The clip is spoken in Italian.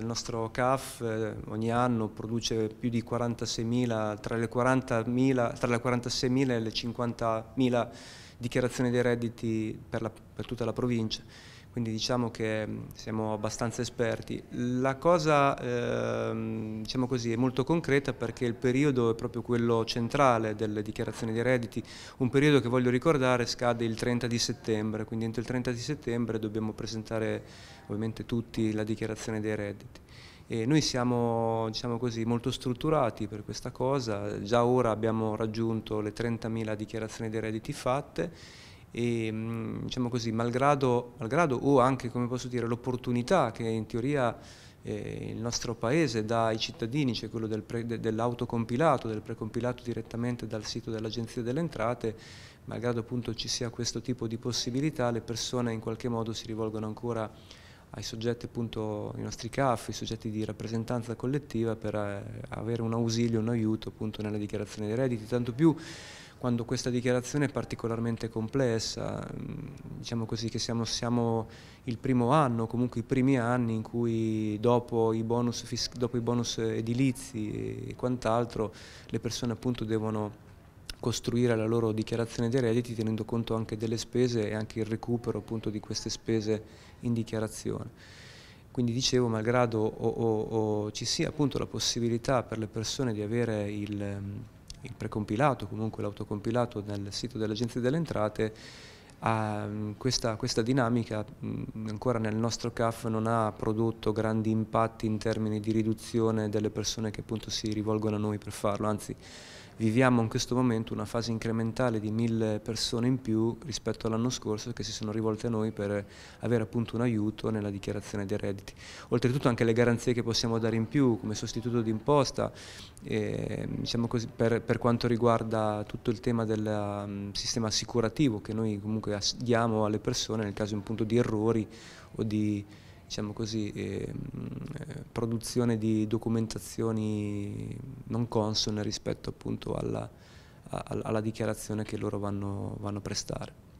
Il nostro CAF eh, ogni anno produce più di 46.000, tra le 46.000 e le 50.000 dichiarazioni dei redditi per, la, per tutta la provincia quindi diciamo che mm, siamo abbastanza esperti. La cosa ehm, diciamo così, è molto concreta perché il periodo è proprio quello centrale delle dichiarazioni dei redditi, un periodo che voglio ricordare scade il 30 di settembre, quindi entro il 30 di settembre dobbiamo presentare ovviamente tutti la dichiarazione dei redditi. E noi siamo diciamo così, molto strutturati per questa cosa, già ora abbiamo raggiunto le 30.000 dichiarazioni dei redditi fatte e mm, diciamo così, malgrado, malgrado o anche come posso dire l'opportunità che in teoria eh, il nostro paese dà ai cittadini, cioè quello del pre, de, dell'autocompilato, del precompilato direttamente dal sito dell'Agenzia delle Entrate, malgrado appunto ci sia questo tipo di possibilità, le persone in qualche modo si rivolgono ancora ai soggetti appunto, i nostri CAF, i soggetti di rappresentanza collettiva per eh, avere un ausilio, un aiuto appunto nella dichiarazione dei redditi, tanto più quando questa dichiarazione è particolarmente complessa, mm, diciamo così che siamo, siamo il primo anno, comunque i primi anni in cui dopo i bonus, dopo i bonus edilizi e quant'altro le persone appunto devono costruire la loro dichiarazione dei redditi tenendo conto anche delle spese e anche il recupero appunto di queste spese in dichiarazione. Quindi dicevo, malgrado o, o, o ci sia appunto la possibilità per le persone di avere il mm, il precompilato, comunque l'autocompilato nel sito dell'Agenzia delle Entrate, ha, mm, questa, questa, dinamica mm, ancora nel nostro CAF non ha prodotto grandi impatti in termini di riduzione delle persone che appunto si rivolgono a noi per farlo, anzi viviamo in questo momento una fase incrementale di mille persone in più rispetto all'anno scorso che si sono rivolte a noi per avere appunto un aiuto nella dichiarazione dei redditi. Oltretutto anche le garanzie che possiamo dare in più come sostituto d'imposta eh, diciamo per, per, quanto riguarda tutto il tema del um, sistema assicurativo che noi comunque diamo alle persone nel caso appunto di errori o di diciamo così, eh, produzione di documentazioni non consone rispetto appunto alla, alla dichiarazione che loro vanno, vanno a prestare.